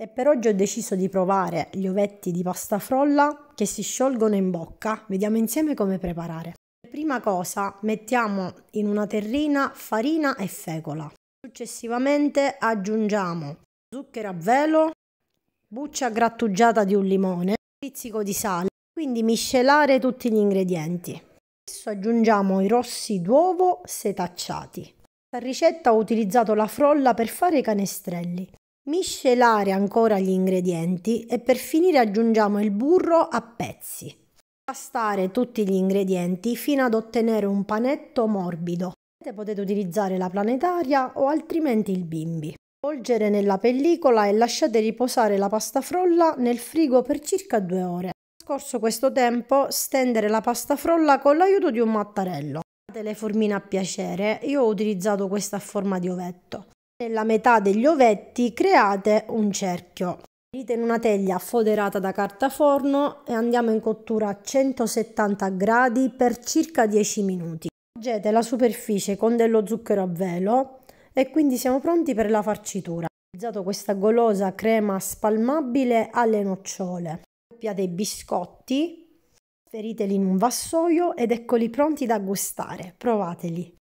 E per oggi ho deciso di provare gli ovetti di pasta frolla che si sciolgono in bocca. Vediamo insieme come preparare. Prima cosa mettiamo in una terrina farina e fecola. Successivamente aggiungiamo zucchero a velo, buccia grattugiata di un limone, pizzico di sale, quindi miscelare tutti gli ingredienti. Adesso aggiungiamo i rossi d'uovo setacciati. Questa ricetta ho utilizzato la frolla per fare i canestrelli. Miscelare ancora gli ingredienti e per finire aggiungiamo il burro a pezzi. Pastare tutti gli ingredienti fino ad ottenere un panetto morbido. Potete utilizzare la planetaria o altrimenti il bimbi. Volgere nella pellicola e lasciate riposare la pasta frolla nel frigo per circa due ore. Scorso questo tempo, stendere la pasta frolla con l'aiuto di un mattarello. Fate le formine a piacere, io ho utilizzato questa a forma di ovetto. Nella metà degli ovetti create un cerchio. Inserite in una teglia foderata da carta forno e andiamo in cottura a 170 gradi per circa 10 minuti. Porgete la superficie con dello zucchero a velo e quindi siamo pronti per la farcitura. Ho utilizzato questa golosa crema spalmabile alle nocciole. Coppiate i biscotti, feriteli in un vassoio ed eccoli pronti da gustare. Provateli!